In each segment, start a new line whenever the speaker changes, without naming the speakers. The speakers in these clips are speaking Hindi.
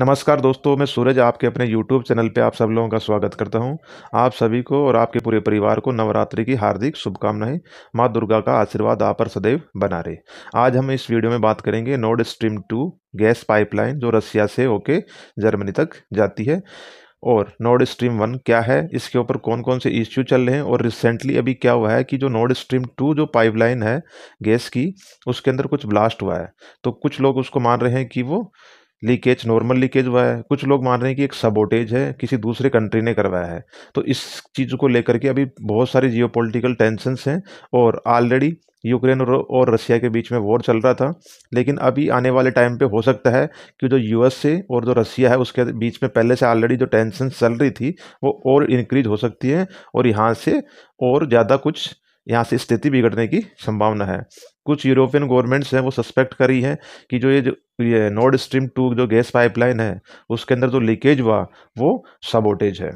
नमस्कार दोस्तों मैं सूरज आपके अपने YouTube चैनल पे आप सब लोगों का स्वागत करता हूं आप सभी को और आपके पूरे परिवार को नवरात्रि की हार्दिक शुभकामनाएं माँ दुर्गा का आशीर्वाद आप पर सदैव बना रहे आज हम इस वीडियो में बात करेंगे Nord Stream two gas pipeline जो रसिया से होके जर्मनी तक जाती है और नोड स्ट्रीम वन क्या है इसके ऊपर कौन कौन से इश्यू चल रहे हैं और रिसेंटली अभी क्या हुआ है कि जो नोड स्ट्रीम टू जो पाइपलाइन है गैस की उसके अंदर कुछ ब्लास्ट हुआ है तो कुछ लोग उसको मान रहे हैं कि वो लीकेज नॉर्मल लीकेज हुआ है कुछ लोग मान रहे हैं कि एक सबोटेज है किसी दूसरे कंट्री ने करवाया है तो इस चीज़ को लेकर के अभी बहुत सारी जियो पोलिटिकल हैं और ऑलरेडी यूक्रेन और रशिया के बीच में वॉर चल रहा था लेकिन अभी आने वाले टाइम पे हो सकता है कि जो एस से और जो रशिया है उसके बीच में पहले से ऑलरेडी जो टेंशन चल रही थी वो और इनक्रीज हो सकती है और यहाँ से और ज़्यादा कुछ यहाँ से स्थिति बिगड़ने की संभावना है कुछ यूरोपियन गवर्नमेंट्स हैं वो सस्पेक्ट करी हैं कि जो ये जो ये नॉर्ड स्ट्रीम टू जो गैस पाइपलाइन है उसके अंदर जो लीकेज हुआ वो सबोटेज है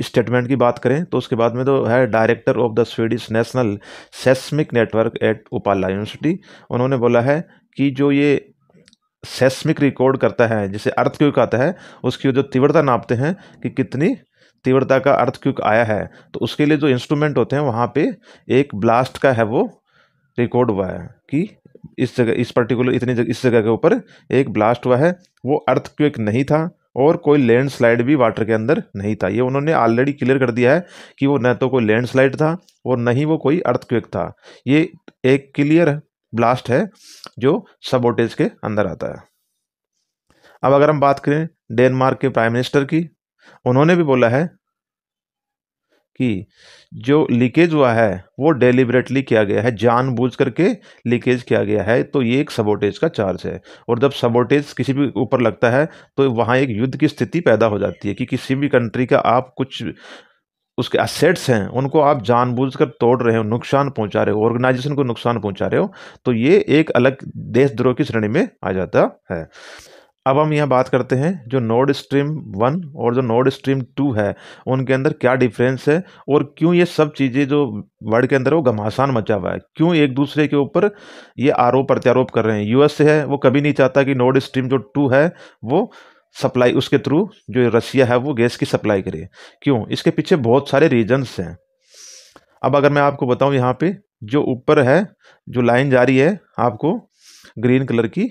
स्टेटमेंट की बात करें तो उसके बाद में तो है director of the Swedish national seismic network at Uppsala University उन्होंने बोला है कि जो ये सेस्मिक रिकॉर्ड करता है जिसे अर्थ क्यों कहता है उसकी जो तीव्रता नापते हैं कि कितनी तीव्रता का अर्थ क्यों आया है तो उसके लिए जो इंस्ट्रूमेंट होते हैं वहाँ पे एक ब्लास्ट का है वो रिकॉर्ड हुआ है कि इस जगह इस पर्टिकुलर इतनी जगह इस जगह के ऊपर एक ब्लास्ट हुआ है वो अर्थ क्यूक नहीं था और कोई लैंडस्लाइड भी वाटर के अंदर नहीं था ये उन्होंने ऑलरेडी क्लियर कर दिया है कि वो न तो कोई लैंडस्लाइड था और न ही वो कोई अर्थक्वेक था ये एक क्लियर ब्लास्ट है जो सबोटेज के अंदर आता है अब अगर हम बात करें डेनमार्क के प्राइम मिनिस्टर की उन्होंने भी बोला है कि जो लीकेज हुआ है वो डेलिबरेटली किया गया है जानबूझ करके लीकेज किया गया है तो ये एक सबोटेज का चार्ज है और जब सबोटेज किसी भी ऊपर लगता है तो वहाँ एक युद्ध की स्थिति पैदा हो जाती है कि किसी भी कंट्री का आप कुछ उसके असेट्स हैं उनको आप जानबूझकर तोड़ रहे हो नुकसान पहुंचा रहे हो ऑर्गेनाइजेशन को नुकसान पहुंचा रहे हो तो ये एक अलग देशद्रोह की श्रेणी में आ जाता है अब हम यहाँ बात करते हैं जो नोड स्ट्रीम वन और जो नोड स्ट्रीम टू है उनके अंदर क्या डिफरेंस है और क्यों ये सब चीज़ें जो वर्ड के अंदर वो घमासान मचा हुआ है क्यों एक दूसरे के ऊपर ये आरोप प्रत्यारोप कर रहे हैं यूएस है वो कभी नहीं चाहता कि नोड स्ट्रीम जो टू है वो सप्लाई उसके थ्रू जो रसिया है वो गैस की सप्लाई करे क्यों इसके पीछे बहुत सारे रीजन्स हैं अब अगर मैं आपको बताऊँ यहाँ पर जो ऊपर है जो लाइन जारी है आपको ग्रीन कलर की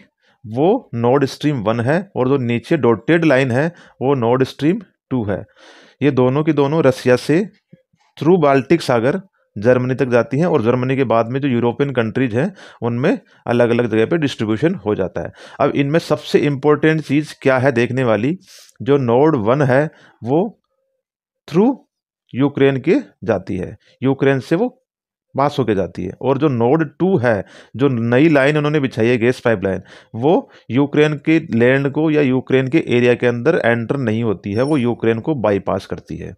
वो नोड स्ट्रीम वन है और जो नीचे डॉटेड लाइन है वो नोड स्ट्रीम टू है ये दोनों की दोनों रसिया से थ्रू बाल्टिक सागर जर्मनी तक जाती हैं और जर्मनी के बाद में जो यूरोपियन कंट्रीज हैं उनमें अलग अलग जगह पे डिस्ट्रीब्यूशन हो जाता है अब इनमें सबसे इम्पोर्टेंट चीज़ क्या है देखने वाली जो नोड वन है वो थ्रू यूक्रेन के जाती है यूक्रेन से वो पास होकर जाती है और जो नोड टू है जो नई लाइन उन्होंने बिछाई है गैस पाइपलाइन वो यूक्रेन के लैंड को या यूक्रेन के एरिया के अंदर एंटर नहीं होती है वो यूक्रेन को बाईपास करती है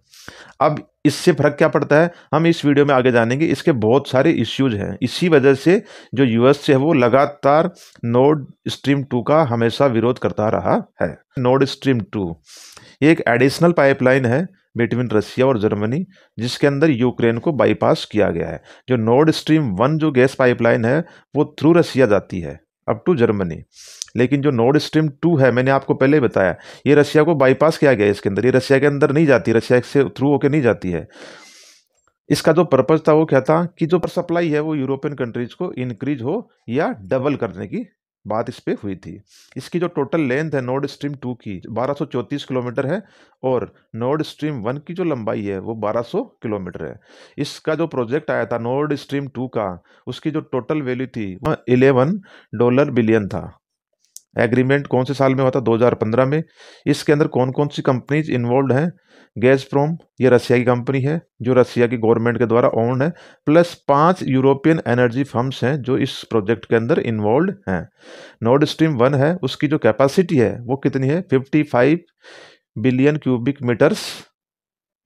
अब इससे फ़र्क क्या पड़ता है हम इस वीडियो में आगे जानेंगे इसके बहुत सारे इश्यूज हैं इसी वजह से जो यूएस से है वो लगातार नोड स्ट्रीम टू का हमेशा विरोध करता रहा है नोड स्ट्रीम टू ये एक एडिशनल पाइपलाइन है बिटवीन रशिया और जर्मनी जिसके अंदर यूक्रेन को बाईपास किया गया है जो नॉर्ड स्ट्रीम वन जो गैस पाइपलाइन है वो थ्रू रशिया जाती है अप टू जर्मनी लेकिन जो नॉर्ड स्ट्रीम टू है मैंने आपको पहले बताया ये रशिया को बाईपास किया गया इसके अंदर ये रशिया के अंदर नहीं जाती रशिया से थ्रू होकर नहीं जाती है इसका जो पर्पज़ था वो क्या था कि जो सप्लाई है वो यूरोपियन कंट्रीज़ को इंक्रीज हो या डबल करने की बात इस पर हुई थी इसकी जो टोटल लेंथ है नोड स्ट्रीम टू की चौंतीस किलोमीटर है और नोड स्ट्रीम वन की जो लंबाई है वो 1200 किलोमीटर है इसका जो प्रोजेक्ट आया था नोड स्ट्रीम टू का उसकी जो टोटल वैल्यू थी वह इलेवन डॉलर बिलियन था एग्रीमेंट कौन से साल में हुआ था 2015 में इसके अंदर कौन कौन सी कंपनीज इन्वॉल्व हैं गैस प्रोम ये रसिया की कंपनी है जो रसिया की गवर्नमेंट के द्वारा ओन्ड है प्लस पांच यूरोपियन एनर्जी फर्म्स हैं जो इस प्रोजेक्ट के अंदर इन्वॉल्व हैं नॉर्ड स्ट्रीम वन है उसकी जो कैपेसिटी है वो कितनी है 55 billion cubic metres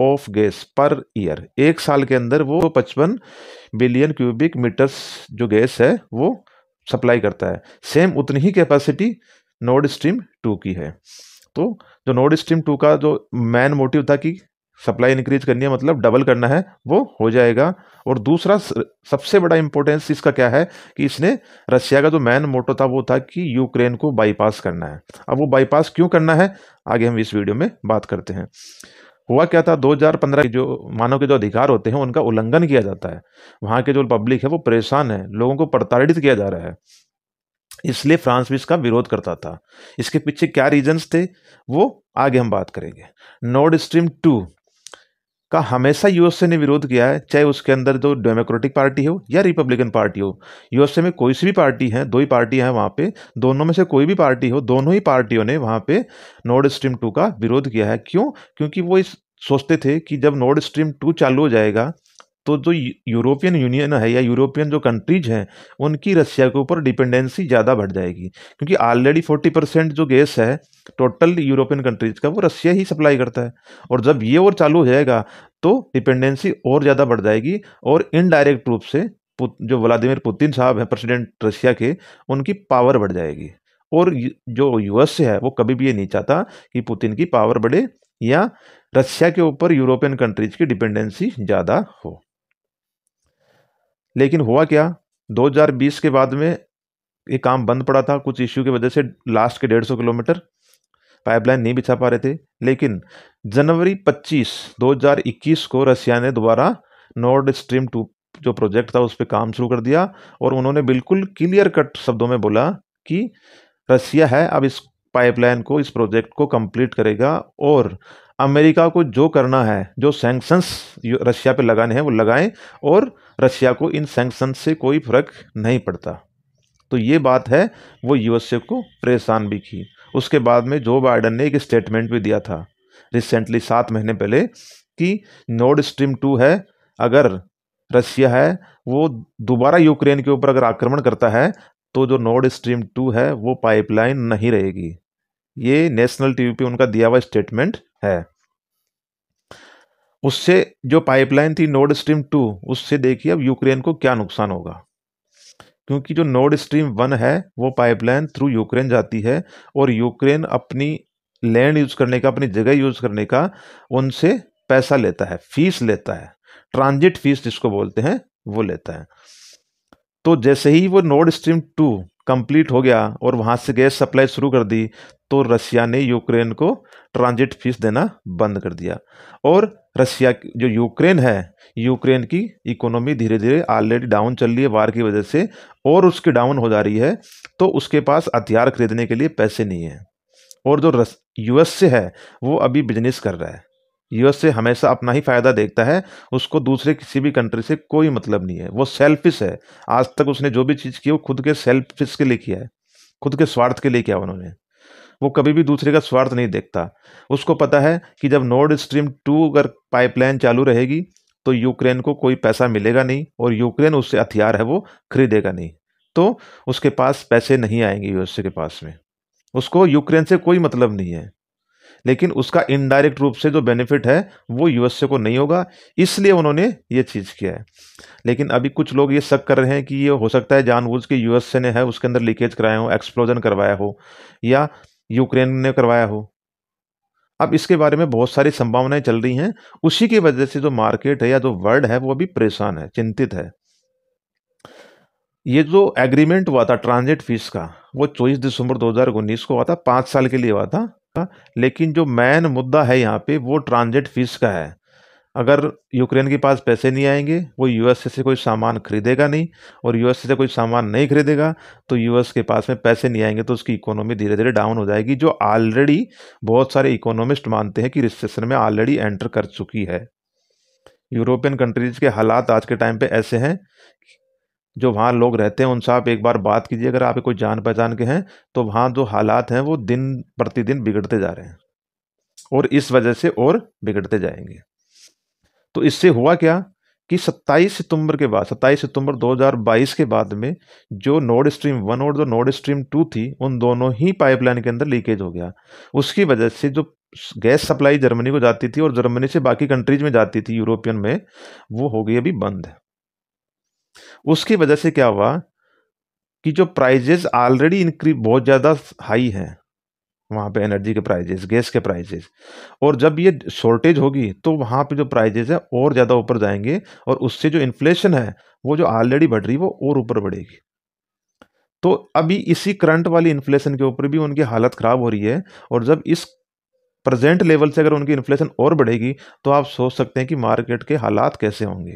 of gas per year एक साल के अंदर वो पचपन बिलियन क्यूबिक मीटर्स जो गैस है वो सप्लाई करता है सेम उतनी ही कैपेसिटी नोड स्ट्रीम टू की है तो जो नोड स्ट्रीम टू का जो मैन मोटिव था कि सप्लाई इंक्रीज करनी है मतलब डबल करना है वो हो जाएगा और दूसरा सबसे बड़ा इंपॉर्टेंस इसका क्या है कि इसने रशिया का जो मैन मोटो था वो था कि यूक्रेन को बाईपास करना है अब वो बाईपास क्यों करना है आगे हम इस वीडियो में बात करते हैं हुआ क्या था 2015 के जो मानव के जो अधिकार होते हैं उनका उल्लंघन किया जाता है वहाँ के जो पब्लिक है वो परेशान है लोगों को प्रताड़ित किया जा रहा है इसलिए फ्रांस भी इसका विरोध करता था इसके पीछे क्या रीजन्स थे वो आगे हम बात करेंगे नॉर्ड स्ट्रीम टू का हमेशा यूएसए ने विरोध किया है चाहे उसके अंदर जो डेमोक्रेटिक पार्टी हो या रिपब्लिकन पार्टी हो यूएसए में कोई सी भी पार्टी है दो ही पार्टियां हैं वहाँ पे दोनों में से कोई भी पार्टी हो दोनों ही पार्टियों ने वहाँ पे नोड स्ट्रीम टू का विरोध किया है क्यों क्योंकि वो इस सोचते थे कि जब नोड स्ट्रीम टू चालू हो जाएगा तो जो यूरोपियन यूनियन है या यूरोपियन जो कंट्रीज हैं उनकी रशिया के ऊपर डिपेंडेंसी ज़्यादा बढ़ जाएगी क्योंकि ऑलरेडी फोर्टी परसेंट जो गैस है टोटल यूरोपियन कंट्रीज का वो रशिया ही सप्लाई करता है और जब ये और चालू हो जाएगा तो डिपेंडेंसी और ज़्यादा बढ़ जाएगी और इनडायरेक्ट रूप से जो व्लादिमिर पुतिन साहब हैं प्रेसिडेंट रशिया के उनकी पावर बढ़ जाएगी और जो यूएस है वो कभी भी ये नहीं चाहता कि पुतिन की पावर बढ़े या रशिया के ऊपर यूरोपियन कंट्रीज की डिपेंडेंसी ज़्यादा हो लेकिन हुआ क्या 2020 के बाद में ये काम बंद पड़ा था कुछ इश्यू की वजह से लास्ट के डेढ़ सौ किलोमीटर पाइपलाइन नहीं बिछा पा रहे थे लेकिन जनवरी 25 2021 को रसिया ने दोबारा नॉर्ड स्ट्रीम टू जो प्रोजेक्ट था उस पर काम शुरू कर दिया और उन्होंने बिल्कुल क्लियर कट शब्दों में बोला कि रसिया है अब इस पाइपलाइन को इस प्रोजेक्ट को कंप्लीट करेगा और अमेरिका को जो करना है जो सैंक्शंस रशिया पे लगाने हैं वो लगाएं और रशिया को इन सेंक्शन से कोई फर्क नहीं पड़ता तो ये बात है वो यूएसए को परेशान भी की उसके बाद में जो बाइडन ने एक स्टेटमेंट भी दिया था रिसेंटली सात महीने पहले कि नोड स्ट्रीम टू है अगर रशिया है वो दोबारा यूक्रेन के ऊपर अगर आक्रमण करता है तो जो नोड स्ट्रीम टू है वो पाइपलाइन नहीं रहेगी ये नेशनल टीवी पे उनका दिया हुआ स्टेटमेंट है उससे जो पाइपलाइन थी नोड स्ट्रीम टू उससे देखिए अब यूक्रेन को क्या नुकसान होगा क्योंकि जो नोड स्ट्रीम वन है वो पाइपलाइन थ्रू यूक्रेन जाती है और यूक्रेन अपनी लैंड यूज़ करने का अपनी जगह यूज़ करने का उनसे पैसा लेता है फीस लेता है ट्रांजिट फीस जिसको बोलते हैं वो लेता है तो जैसे ही वो नोड स्ट्रीम टू कंप्लीट हो गया और वहाँ से गैस सप्लाई शुरू कर दी तो रशिया ने यूक्रेन को ट्रांजिट फीस देना बंद कर दिया और रशिया जो यूक्रेन है यूक्रेन की इकोनॉमी धीरे धीरे ऑलरेडी डाउन चल रही है वार की वजह से और उसकी डाउन हो जा रही है तो उसके पास हथियार खरीदने के लिए पैसे नहीं हैं और जो रस यूएस से है वो अभी बिजनेस कर रहा है यूएस से हमेशा अपना ही फ़ायदा देखता है उसको दूसरे किसी भी कंट्री से कोई मतलब नहीं है वो सेल्फिश है आज तक उसने जो भी चीज़ की वो खुद के सेल्फिश के लिए किया है खुद के स्वार्थ के लिए किया उन्होंने वो कभी भी दूसरे का स्वार्थ नहीं देखता उसको पता है कि जब नोर्ड स्ट्रीम टू अगर पाइपलाइन चालू रहेगी तो यूक्रेन को कोई पैसा मिलेगा नहीं और यूक्रेन उससे हथियार है वो खरीदेगा नहीं तो उसके पास पैसे नहीं आएंगे यूएसए के पास में उसको यूक्रेन से कोई मतलब नहीं है लेकिन उसका इनडायरेक्ट रूप से जो बेनिफिट है वो यूएसए को नहीं होगा इसलिए उन्होंने ये चीज़ किया है लेकिन अभी कुछ लोग ये शक कर रहे हैं कि ये हो सकता है जानबूझ के यूएसए ने है उसके अंदर लीकेज कराया हो एक्सप्लोजन करवाया हो या यूक्रेन ने करवाया हो अब इसके बारे में बहुत सारी संभावनाएं चल रही हैं उसी की वजह से जो मार्केट है या जो वर्ल्ड है वो अभी परेशान है चिंतित है ये जो एग्रीमेंट हुआ था ट्रांजिट फीस का वो चौबीस दिसंबर 2019 को हुआ था पांच साल के लिए हुआ था लेकिन जो मेन मुद्दा है यहाँ पे वो ट्रांजिट फीस का है अगर यूक्रेन के पास पैसे नहीं आएंगे वो यूएसए से कोई सामान खरीदेगा नहीं और यूएसए से कोई सामान नहीं खरीदेगा तो यूएस के पास में पैसे नहीं आएंगे तो उसकी इकोनॉमी धीरे धीरे डाउन हो जाएगी जो ऑलरेडी बहुत सारे इकोनॉमिस्ट मानते हैं कि रिसेशन में ऑलरेडी एंटर कर चुकी है यूरोपियन कंट्रीज के हालात आज के टाइम पर ऐसे हैं जो वहाँ लोग रहते हैं उनसे आप एक बार बात कीजिए अगर आप कोई जान पहचान के हैं तो वहाँ जो हालात हैं वो दिन प्रतिदिन बिगड़ते जा रहे हैं और इस वजह से और बिगड़ते जाएंगे तो इससे हुआ क्या कि 27 सितंबर के बाद 27 सितंबर 2022 के बाद में जो नोड स्ट्रीम वन और जो नोड स्ट्रीम टू थी उन दोनों ही पाइपलाइन के अंदर लीकेज हो गया उसकी वजह से जो गैस सप्लाई जर्मनी को जाती थी और जर्मनी से बाकी कंट्रीज में जाती थी यूरोपियन में वो हो गई अभी बंद उसकी वजह से क्या हुआ कि जो प्राइजेज ऑलरेडी इनक्री बहुत ज़्यादा हाई हैं वहाँ पे एनर्जी के प्राइजेस गैस के प्राइजेस और जब ये शॉर्टेज होगी तो वहाँ पे जो प्राइजेस है और ज़्यादा ऊपर जाएंगे और उससे जो इन्फ्लेशन है वो जो ऑलरेडी बढ़ रही है वो और ऊपर बढ़ेगी तो अभी इसी करंट वाली इन्फ्लेशन के ऊपर भी उनकी हालत ख़राब हो रही है और जब इस प्रेजेंट लेवल से अगर उनकी इन्फ्लेशन और बढ़ेगी तो आप सोच सकते हैं कि मार्केट के हालात कैसे होंगे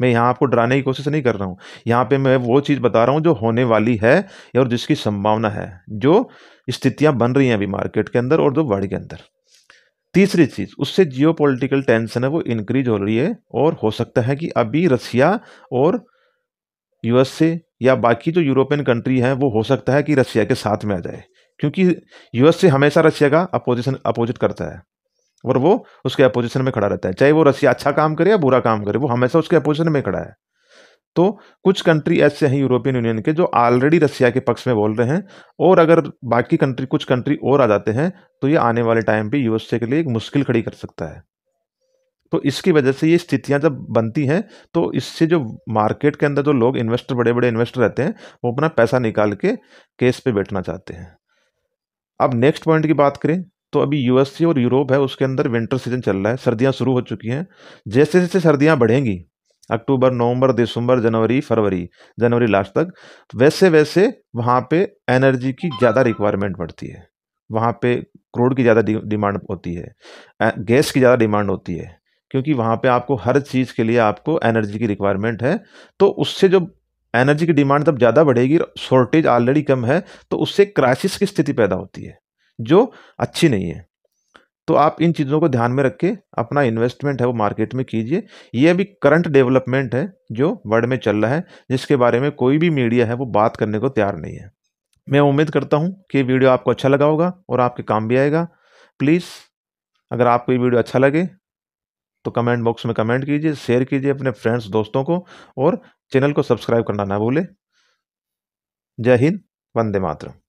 मैं यहाँ आपको डराने की कोशिश नहीं कर रहा हूँ यहाँ पे मैं वो चीज़ बता रहा हूँ जो होने वाली है और जिसकी संभावना है जो स्थितियां बन रही हैं अभी मार्केट के अंदर और दो वर्ल्ड के अंदर तीसरी चीज़ उससे जियो पोलिटिकल टेंशन है वो इंक्रीज हो रही है और हो सकता है कि अभी रसिया और यूएसए या बाकी जो यूरोपियन कंट्री हैं वो हो सकता है कि रसिया के साथ में आ जाए क्योंकि यूएसए हमेशा रसिया का अपोजिशन अपोजिट करता है और वो उसके अपोजिशन में खड़ा रहता है चाहे वो रसिया अच्छा काम करे या बुरा काम करे वो हमेशा उसके अपोजिशन में खड़ा है तो कुछ कंट्री ऐसे हैं यूरोपियन यूनियन के जो ऑलरेडी रसिया के पक्ष में बोल रहे हैं और अगर बाकी कंट्री कुछ कंट्री और आ जाते हैं तो ये आने वाले टाइम पे यूएसए के लिए एक मुश्किल खड़ी कर सकता है तो इसकी वजह से ये स्थितियां जब बनती हैं तो इससे जो मार्केट के अंदर जो लोग इन्वेस्टर बड़े बड़े इन्वेस्टर रहते हैं वो अपना पैसा निकाल के केस पे बैठना चाहते हैं अब नेक्स्ट पॉइंट की बात करें तो अभी यूएसए और यूरोप है उसके अंदर विंटर सीजन चल रहा है सर्दियाँ शुरू हो चुकी हैं जैसे जैसे सर्दियाँ बढ़ेंगी अक्टूबर नवंबर दिसंबर जनवरी फरवरी जनवरी लास्ट तक वैसे वैसे वहाँ पे एनर्जी की ज़्यादा रिक्वायरमेंट बढ़ती है वहाँ पे क्रोड की ज़्यादा डिमांड होती है गैस की ज़्यादा डिमांड होती है क्योंकि वहाँ पे आपको हर चीज़ के लिए आपको एनर्जी की रिक्वायरमेंट है तो उससे जो एनर्जी की डिमांड तब ज़्यादा बढ़ेगी शॉर्टेज ऑलरेडी कम है तो उससे क्राइसिस की स्थिति पैदा होती है जो अच्छी नहीं है तो आप इन चीज़ों को ध्यान में रख के अपना इन्वेस्टमेंट है वो मार्केट में कीजिए ये अभी करंट डेवलपमेंट है जो वर्ल्ड में चल रहा है जिसके बारे में कोई भी मीडिया है वो बात करने को तैयार नहीं है मैं उम्मीद करता हूँ कि वीडियो आपको अच्छा लगा होगा और आपके काम भी आएगा प्लीज़ अगर आपको ये वीडियो अच्छा लगे तो कमेंट बॉक्स में कमेंट कीजिए शेयर कीजिए अपने फ्रेंड्स दोस्तों को और चैनल को सब्सक्राइब करना ना भूलें जय हिंद वंदे मातरम